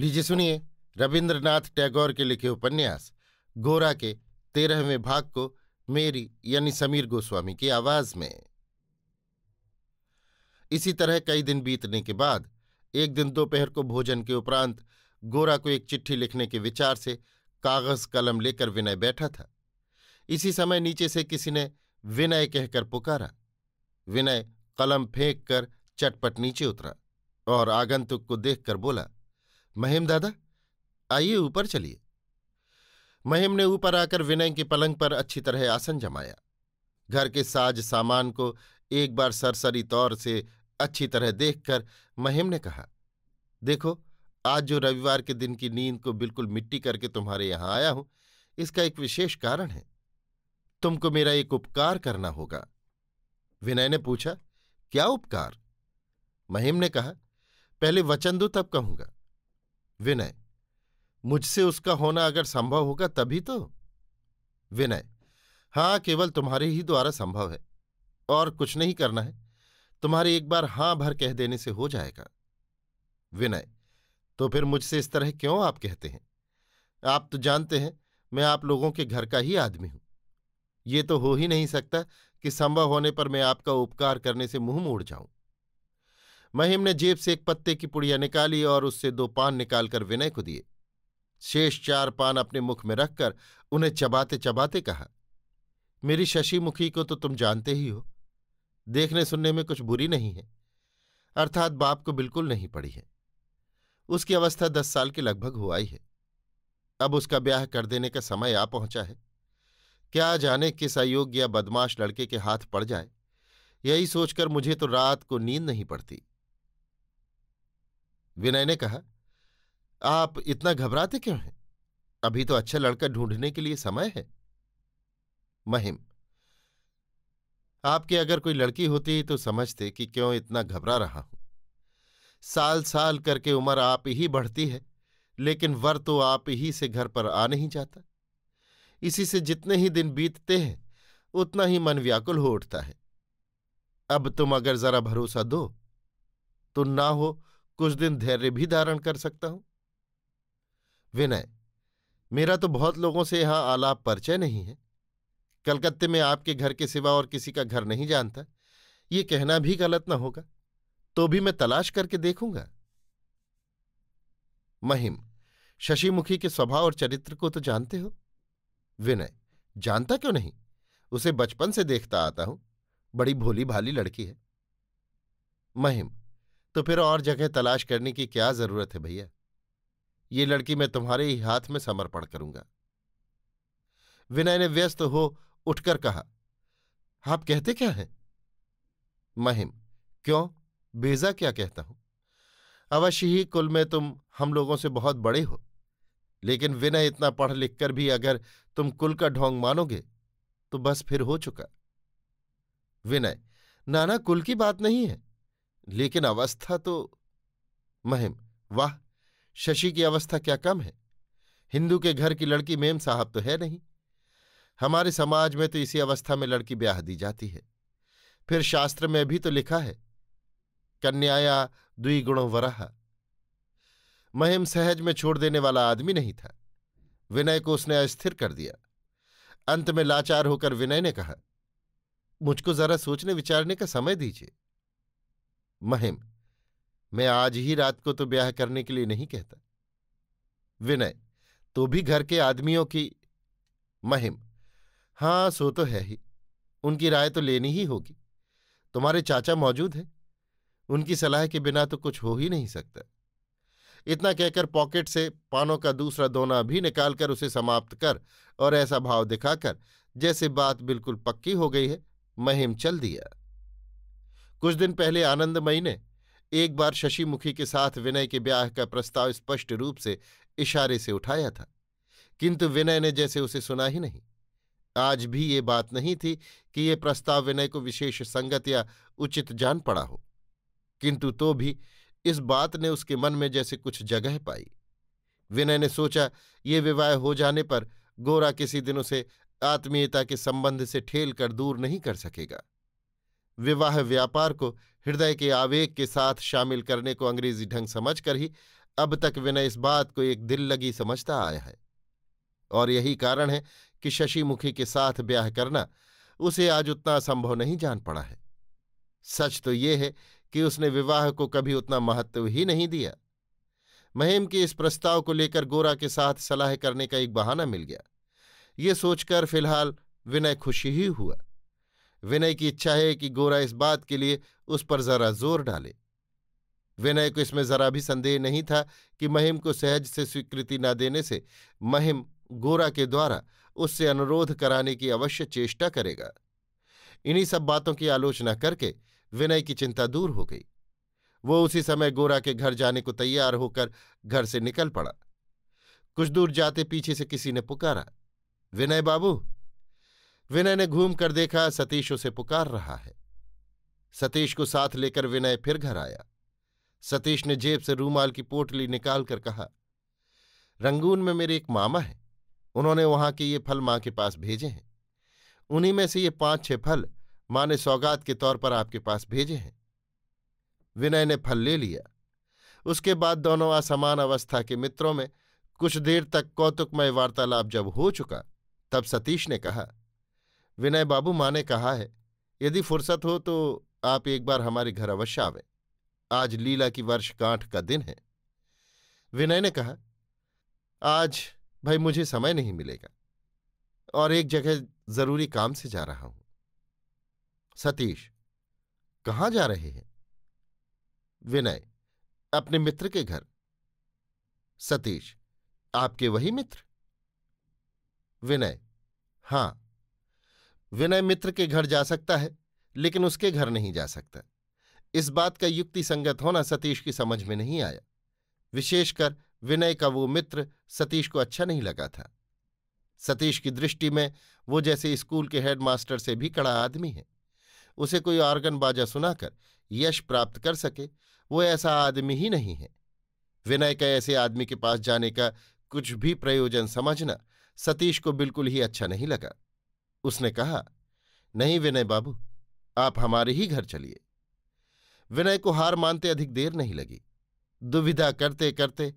लीजिए सुनिए रविन्द्रनाथ टैगोर के लिखे उपन्यास गोरा के तेरहवें भाग को मेरी यानी समीर गोस्वामी की आवाज में इसी तरह कई दिन बीतने के बाद एक दिन दोपहर को भोजन के उपरांत गोरा को एक चिट्ठी लिखने के विचार से कागज कलम लेकर विनय बैठा था इसी समय नीचे से किसी ने विनय कहकर पुकारा विनय कलम फेंक कर चटपट नीचे उतरा और आगंतुक को देखकर बोला महिम दादा आइए ऊपर चलिए महिम ने ऊपर आकर विनय के पलंग पर अच्छी तरह आसन जमाया घर के साज सामान को एक बार सरसरी तौर से अच्छी तरह देखकर महिम ने कहा देखो आज जो रविवार के दिन की नींद को बिल्कुल मिट्टी करके तुम्हारे यहां आया हूं इसका एक विशेष कारण है तुमको मेरा एक उपकार करना होगा विनय ने पूछा क्या उपकार महिम ने कहा पहले वचन दो तब कहूंगा विनय मुझसे उसका होना अगर संभव होगा तभी तो विनय हाँ केवल तुम्हारे ही द्वारा संभव है और कुछ नहीं करना है तुम्हारे एक बार हां भर कह देने से हो जाएगा विनय तो फिर मुझसे इस तरह क्यों आप कहते हैं आप तो जानते हैं मैं आप लोगों के घर का ही आदमी हूं ये तो हो ही नहीं सकता कि संभव होने पर मैं आपका उपकार करने से मुंह मोड़ जाऊं महिम ने जेब से एक पत्ते की पुड़िया निकाली और उससे दो पान निकालकर विनय को दिए शेष चार पान अपने मुख में रखकर उन्हें चबाते चबाते कहा मेरी शशिमुखी को तो तुम जानते ही हो देखने सुनने में कुछ बुरी नहीं है अर्थात बाप को बिल्कुल नहीं पड़ी है उसकी अवस्था दस साल के लगभग हो आई है अब उसका ब्याह कर देने का समय आ पहुंचा है क्या जाने किस अयोग्य बदमाश लड़के के हाथ पड़ जाए यही सोचकर मुझे तो रात को नींद नहीं पड़ती विनय ने कहा आप इतना घबराते क्यों हैं अभी तो अच्छा लड़का ढूंढने के लिए समय है महिम आपके अगर कोई लड़की होती तो समझते कि क्यों इतना घबरा रहा हूं साल साल करके उम्र आप ही बढ़ती है लेकिन वर तो आप ही से घर पर आ नहीं जाता इसी से जितने ही दिन बीतते हैं उतना ही मन व्याकुल हो उठता है अब तुम अगर जरा भरोसा दो तो ना हो कुछ दिन धैर्य भी धारण कर सकता हूं विनय मेरा तो बहुत लोगों से यहां आलाप परिचय नहीं है कलकत्ते में आपके घर के सिवा और किसी का घर नहीं जानता ये कहना भी गलत ना होगा तो भी मैं तलाश करके देखूंगा महिम शशिमुखी के स्वभाव और चरित्र को तो जानते हो विनय जानता क्यों नहीं उसे बचपन से देखता आता हूं बड़ी भोली भाली लड़की है महिम तो फिर और जगह तलाश करने की क्या जरूरत है भैया ये लड़की मैं तुम्हारे ही हाथ में समर्पण करूंगा विनय ने व्यस्त हो उठकर कहा आप कहते क्या हैं महिम क्यों बेजा क्या कहता हूं अवश्य ही कुल में तुम हम लोगों से बहुत बड़े हो लेकिन विनय इतना पढ़ लिख कर भी अगर तुम कुल का ढोंग मानोगे तो बस फिर हो चुका विनय नाना कुल की बात नहीं है लेकिन अवस्था तो महिम वाह शशि की अवस्था क्या कम है हिंदू के घर की लड़की मेम साहब तो है नहीं हमारे समाज में तो इसी अवस्था में लड़की ब्याह दी जाती है फिर शास्त्र में भी तो लिखा है कन्याया द्विगुणों वरा महिम सहज में छोड़ देने वाला आदमी नहीं था विनय को उसने अस्थिर कर दिया अंत में लाचार होकर विनय ने कहा मुझको जरा सोचने विचारने का समय दीजिए महिम मैं आज ही रात को तो ब्याह करने के लिए नहीं कहता विनय तो भी घर के आदमियों की महिम हाँ सो तो है ही उनकी राय तो लेनी ही होगी तुम्हारे चाचा मौजूद हैं उनकी सलाह के बिना तो कुछ हो ही नहीं सकता इतना कहकर पॉकेट से पानों का दूसरा दोना भी निकालकर उसे समाप्त कर और ऐसा भाव दिखाकर जैसे बात बिल्कुल पक्की हो गई है महिम चल दिया कुछ दिन पहले आनंदमयी ने एक बार शशिमुखी के साथ विनय के ब्याह का प्रस्ताव स्पष्ट रूप से इशारे से उठाया था किंतु विनय ने जैसे उसे सुना ही नहीं आज भी ये बात नहीं थी कि ये प्रस्ताव विनय को विशेष संगत या उचित जान पड़ा हो किंतु तो भी इस बात ने उसके मन में जैसे कुछ जगह पाई विनय ने सोचा ये विवाह हो जाने पर गोरा किसी दिन उसे आत्मीयता के संबंध से ठेल कर दूर नहीं कर सकेगा विवाह व्यापार को हृदय के आवेग के साथ शामिल करने को अंग्रेजी ढंग समझकर ही अब तक विनय इस बात को एक दिल लगी समझता आया है और यही कारण है कि शशिमुखी के साथ ब्याह करना उसे आज उतना असंभव नहीं जान पड़ा है सच तो ये है कि उसने विवाह को कभी उतना महत्व ही नहीं दिया महेम के इस प्रस्ताव को लेकर गोरा के साथ सलाह करने का एक बहाना मिल गया ये सोचकर फिलहाल विनय खुशी ही हुआ विनय की इच्छा है कि गोरा इस बात के लिए उस पर जरा जोर डाले विनय को इसमें जरा भी संदेह नहीं था कि महिम को सहज से स्वीकृति न देने से महिम गोरा के द्वारा उससे अनुरोध कराने की अवश्य चेष्टा करेगा इन्हीं सब बातों की आलोचना करके विनय की चिंता दूर हो गई वो उसी समय गोरा के घर जाने को तैयार होकर घर से निकल पड़ा कुछ दूर जाते पीछे से किसी ने पुकारा विनय बाबू विनय ने घूम कर देखा सतीश उसे पुकार रहा है सतीश को साथ लेकर विनय फिर घर आया सतीश ने जेब से रूमाल की पोटली निकालकर कहा रंगून में मेरे एक मामा हैं उन्होंने वहां के ये फल माँ के पास भेजे हैं उन्हीं में से ये पांच छह फल माँ ने सौगात के तौर पर आपके पास भेजे हैं विनय ने फल ले लिया उसके बाद दोनों असमान अवस्था के मित्रों में कुछ देर तक कौतुकमय वार्तालाप जब हो चुका तब सतीश ने कहा विनय बाबू माँ ने कहा है यदि फुर्सत हो तो आप एक बार हमारे घर अवश्य आवें आज लीला की वर्षगांठ का दिन है विनय ने कहा आज भाई मुझे समय नहीं मिलेगा और एक जगह जरूरी काम से जा रहा हूं सतीश कहाँ जा रहे हैं विनय अपने मित्र के घर सतीश आपके वही मित्र विनय हां विनय मित्र के घर जा सकता है लेकिन उसके घर नहीं जा सकता इस बात का युक्ति संगत होना सतीश की समझ में नहीं आया विशेषकर विनय का वो मित्र सतीश को अच्छा नहीं लगा था सतीश की दृष्टि में वो जैसे स्कूल के हेडमास्टर से भी कड़ा आदमी है उसे कोई आर्गन बाजा सुनाकर यश प्राप्त कर सके वो ऐसा आदमी ही नहीं है विनय का ऐसे आदमी के पास जाने का कुछ भी प्रयोजन समझना सतीश को बिल्कुल ही अच्छा नहीं लगा उसने कहा नहीं विनय बाबू आप हमारे ही घर चलिए विनय को हार मानते अधिक देर नहीं लगी दुविधा करते करते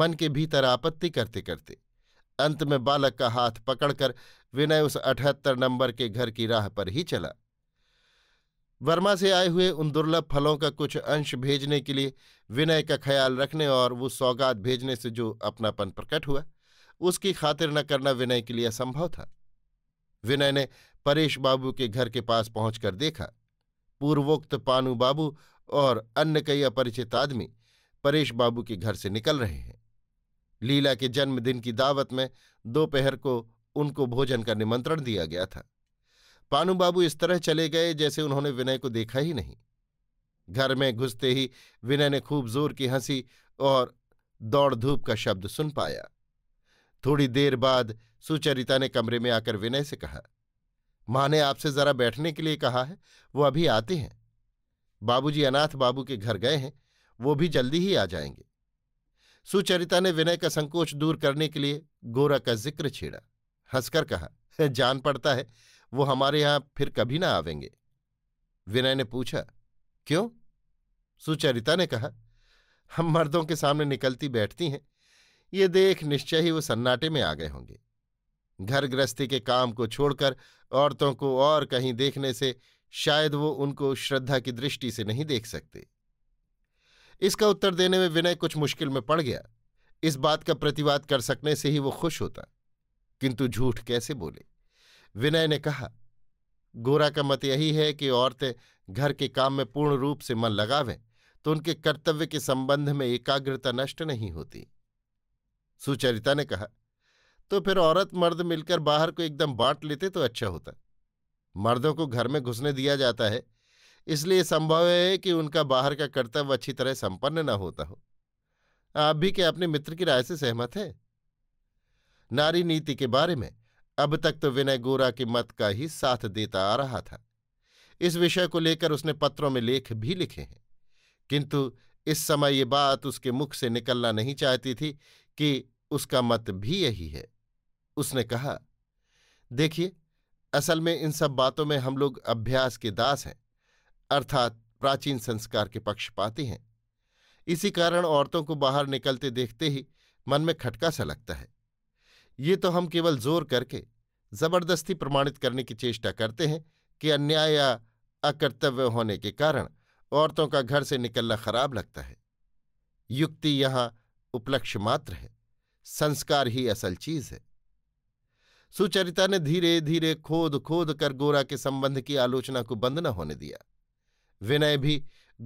मन के भीतर आपत्ति करते करते अंत में बालक का हाथ पकड़कर विनय उस अठहत्तर नंबर के घर की राह पर ही चला वर्मा से आए हुए उन दुर्लभ फलों का कुछ अंश भेजने के लिए विनय का ख्याल रखने और वो सौगात भेजने से जो अपनापन प्रकट हुआ उसकी खातिर न करना विनय के लिए असंभव था विनय ने परेश बाबू के घर के पास पहुंचकर देखा पूर्वोक्त पानू बाबू और अन्य कई अपरिचित आदमी परेश बाबू के घर से निकल रहे हैं लीला के जन्मदिन की दावत में दोपहर को उनको भोजन का निमंत्रण दिया गया था पानू बाबू इस तरह चले गए जैसे उन्होंने विनय को देखा ही नहीं घर में घुसते ही विनय ने खूब जोर की हंसी और दौड़ धूप का शब्द सुन पाया थोड़ी देर बाद सुचरिता ने कमरे में आकर विनय से कहा माँ ने आपसे जरा बैठने के लिए कहा है वो अभी आते हैं बाबूजी अनाथ बाबू के घर गए हैं वो भी जल्दी ही आ जाएंगे सुचरिता ने विनय का संकोच दूर करने के लिए गोरा का जिक्र छेड़ा हंसकर कहा जान पड़ता है वो हमारे यहां फिर कभी ना आवेंगे विनय ने पूछा क्यों सुचरिता ने कहा हम मर्दों के सामने निकलती बैठती हैं ये देख निश्चय ही वो सन्नाटे में आ गए होंगे घर गृहस्थी के काम को छोड़कर औरतों को और कहीं देखने से शायद वो उनको श्रद्धा की दृष्टि से नहीं देख सकते इसका उत्तर देने में विनय कुछ मुश्किल में पड़ गया इस बात का प्रतिवाद कर सकने से ही वो खुश होता किंतु झूठ कैसे बोले विनय ने कहा गोरा का मत यही है कि औरतें घर के काम में पूर्ण रूप से मन लगावें तो उनके कर्तव्य के संबंध में एकाग्रता नष्ट नहीं होती सुचरिता ने कहा तो फिर औरत मर्द मिलकर बाहर को एकदम बांट लेते तो अच्छा होता मर्दों को घर में घुसने दिया जाता है इसलिए संभव है कि उनका बाहर का कर्तव्य अच्छी तरह संपन्न न होता हो आप भी क्या अपने मित्र की राय से सहमत हैं नारी नीति के बारे में अब तक तो विनय गोरा के मत का ही साथ देता आ रहा था इस विषय को लेकर उसने पत्रों में लेख भी लिखे हैं किंतु इस समय ये बात उसके मुख से निकलना नहीं चाहती थी कि उसका मत भी यही है उसने कहा देखिए असल में इन सब बातों में हम लोग अभ्यास के दास हैं अर्थात प्राचीन संस्कार के पक्ष पाते हैं इसी कारण औरतों को बाहर निकलते देखते ही मन में खटका सा लगता है ये तो हम केवल जोर करके जबरदस्ती प्रमाणित करने की चेष्टा करते हैं कि अन्याय या अकर्तव्य होने के कारण औरतों का घर से निकलना खराब लगता है युक्ति यहाँ उपलक्ष्य मात्र है संस्कार ही असल चीज है सुचरिता ने धीरे धीरे खोद खोद कर गोरा के संबंध की आलोचना को बंद न होने दिया विनय भी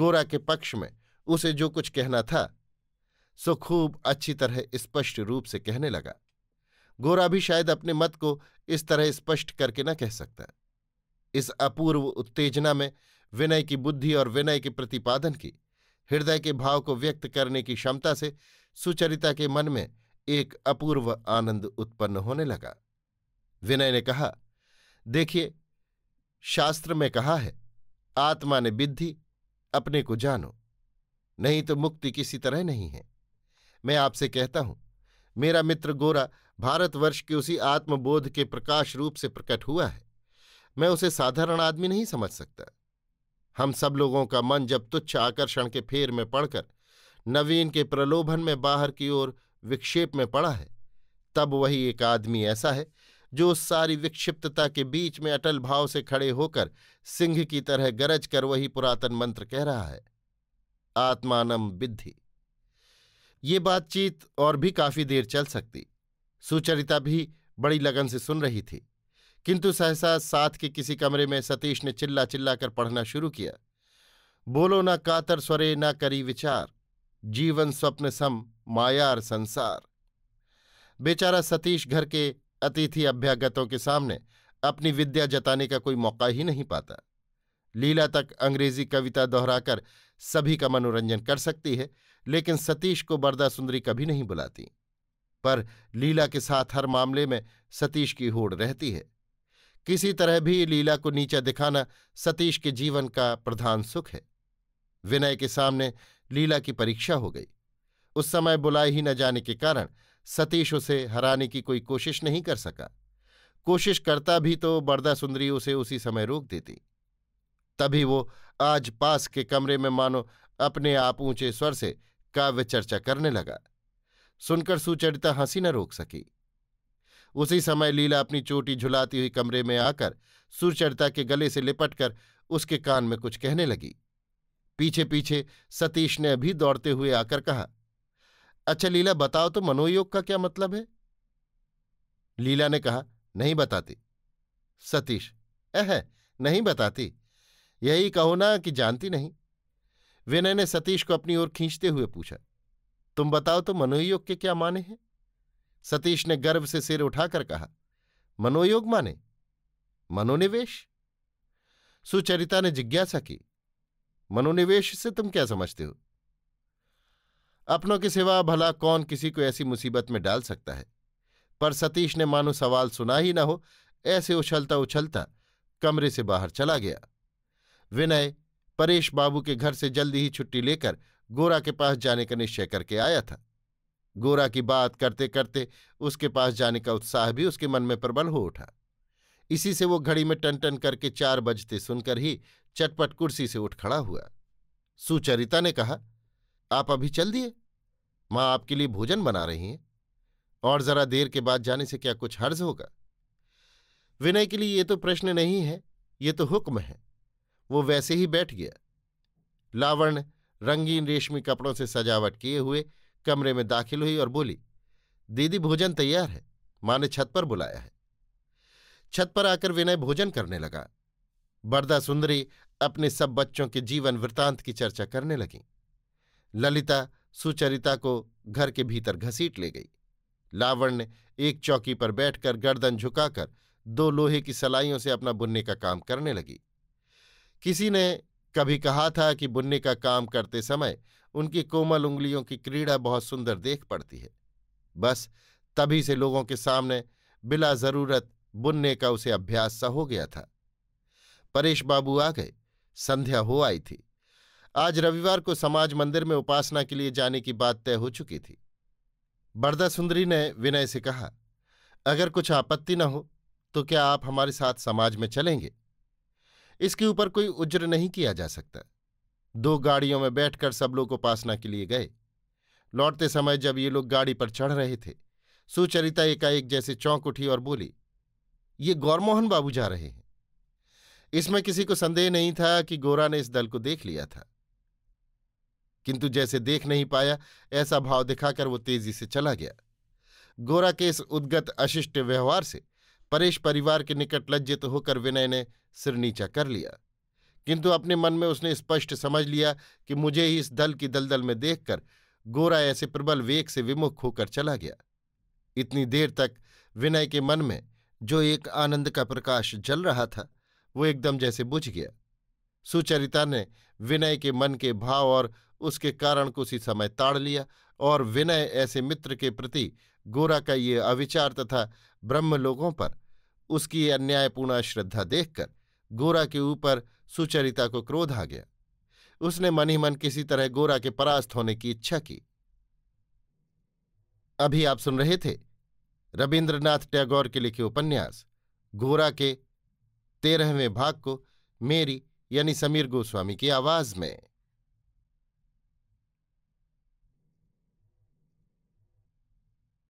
गोरा के पक्ष में उसे जो कुछ कहना था सो खूब अच्छी तरह स्पष्ट रूप से कहने लगा गोरा भी शायद अपने मत को इस तरह स्पष्ट करके न कह सकता इस अपूर्व उत्तेजना में विनय की बुद्धि और विनय के प्रतिपादन की हृदय के भाव को व्यक्त करने की क्षमता से सुचरिता के मन में एक अपूर्व आनंद उत्पन्न होने लगा विनय ने कहा देखिए शास्त्र में कहा है आत्मा ने विद्धि अपने को जानो नहीं तो मुक्ति किसी तरह नहीं है मैं आपसे कहता हूं मेरा मित्र गोरा भारतवर्ष के उसी आत्मबोध के प्रकाश रूप से प्रकट हुआ है मैं उसे साधारण आदमी नहीं समझ सकता हम सब लोगों का मन जब तुच्छ आकर्षण के फेर में पड़कर नवीन के प्रलोभन में बाहर की ओर विक्षेप में पड़ा है तब वही एक आदमी ऐसा है जो उस सारी विक्षिप्तता के बीच में अटल भाव से खड़े होकर सिंह की तरह गरज कर वही पुरातन मंत्र कह रहा है आत्मानम विद्धि ये बातचीत और भी काफी देर चल सकती सुचरिता भी बड़ी लगन से सुन रही थी किंतु सहसा साथ के किसी कमरे में सतीश ने चिल्ला चिल्ला कर पढ़ना शुरू किया बोलो ना कातर स्वरे ना करी विचार जीवन स्वप्न सम मायार संसार बेचारा सतीश घर के अतिथि अभ्यागतों के सामने अपनी विद्या जताने का कोई मौका ही नहीं पाता लीला तक अंग्रेजी कविता दोहराकर सभी का मनोरंजन कर सकती है लेकिन सतीश को बरदा सुंदरी कभी नहीं बुलाती पर लीला के साथ हर मामले में सतीश की होड़ रहती है किसी तरह भी लीला को नीचा दिखाना सतीश के जीवन का प्रधान सुख है विनय के सामने लीला की परीक्षा हो गई उस समय बुलाए ही न जाने के कारण सतीश उसे हराने की कोई कोशिश नहीं कर सका कोशिश करता भी तो बड़दा सुंदरी उसे उसी समय रोक देती तभी वो आज पास के कमरे में मानो अपने आप ऊंचे स्वर से काव्य चर्चा करने लगा सुनकर सुचरिता हंसी न रोक सकी उसी समय लीला अपनी चोटी झुलाती हुई कमरे में आकर सुचरिता के गले से लिपटकर उसके कान में कुछ कहने लगी पीछे पीछे सतीश ने अभी दौड़ते हुए आकर कहा अच्छा लीला बताओ तो मनोयोग का क्या मतलब है लीला ने कहा नहीं बताती सतीश अह नहीं बताती यही कहो ना कि जानती नहीं विनय ने सतीश को अपनी ओर खींचते हुए पूछा तुम बताओ तो मनोयोग के क्या माने हैं सतीश ने गर्व से सिर उठाकर कहा मनोयोग माने मनोनिवेश सुचरिता ने जिज्ञासा की मनोनिवेश से तुम क्या समझते हो अपनों के सिवा भला कौन किसी को ऐसी मुसीबत में डाल सकता है पर सतीश ने मानो सवाल सुना ही ना हो ऐसे उछलता उछलता कमरे से बाहर चला गया विनय परेश बाबू के घर से जल्दी ही छुट्टी लेकर गोरा के पास जाने का निश्चय करके आया था गोरा की बात करते करते उसके पास जाने का उत्साह भी उसके मन में प्रबल हो उठा इसी से वो घड़ी में टन टन करके चार बजते सुनकर ही चटपट कुर्सी से उठ खड़ा हुआ सुचरिता ने कहा आप अभी चल दिए माँ आपके लिए भोजन बना रही हैं और जरा देर के बाद जाने से क्या कुछ हर्ज होगा विनय के लिए ये तो प्रश्न नहीं है ये तो हुक्म है वो वैसे ही बैठ गया लावण रंगीन रेशमी कपड़ों से सजावट किए हुए कमरे में दाखिल हुई और बोली दीदी भोजन तैयार है माँ ने छत पर बुलाया है छत पर आकर विनय भोजन करने लगा बरदा सुंदरी अपने सब बच्चों के जीवन वृतांत की चर्चा करने लगीं ललिता सुचरिता को घर के भीतर घसीट ले गई लावण्य एक चौकी पर बैठकर गर्दन झुकाकर दो लोहे की सलाइयों से अपना बुनने का काम करने लगी किसी ने कभी कहा था कि बुनने का काम करते समय उनकी कोमल उंगलियों की क्रीड़ा बहुत सुंदर देख पड़ती है बस तभी से लोगों के सामने बिला ज़रूरत बुनने का उसे अभ्यास सा हो गया था परेश बाबू आ गए संध्या हो आई थी आज रविवार को समाज मंदिर में उपासना के लिए जाने की बात तय हो चुकी थी बरदा सुंदरी ने विनय से कहा अगर कुछ आपत्ति न हो तो क्या आप हमारे साथ समाज में चलेंगे इसके ऊपर कोई उज्र नहीं किया जा सकता दो गाड़ियों में बैठकर सब लोग उपासना के लिए गए लौटते समय जब ये लोग गाड़ी पर चढ़ रहे थे सुचरिता एकाएक जैसे चौंक उठी और बोली ये गौरमोहन बाबू जा रहे हैं इसमें किसी को संदेह नहीं था कि गोरा ने इस दल को देख लिया था किंतु जैसे देख नहीं पाया ऐसा भाव दिखाकर वो तेजी से चला गया गोरा के इस उद्गत अशिष्ट व्यवहार से परेश परिवार के निकट लज्जित होकर विनय ने सिर नीचा कर लिया किंतु अपने मन में उसने स्पष्ट समझ लिया कि मुझे ही इस दल की दलदल में देखकर गोरा ऐसे प्रबल वेग से विमुख होकर चला गया इतनी देर तक विनय के मन में जो एक आनंद का प्रकाश जल रहा था वो एकदम जैसे बुझ गया सुचरिता ने विनय के मन के भाव और उसके कारण को उसी समय ताड़ लिया और विनय ऐसे मित्र के प्रति गोरा का ये अविचार तथा ब्रह्म लोगों पर उसकी अन्यायपूर्ण श्रद्धा देखकर गोरा के ऊपर सुचरिता को क्रोध आ गया उसने मन ही मन किसी तरह गोरा के परास्त होने की इच्छा की अभी आप सुन रहे थे रविन्द्रनाथ टैगोर के लिखे उपन्यास गोरा के तेरहवें भाग को मेरी यानी समीर गोस्वामी की आवाज में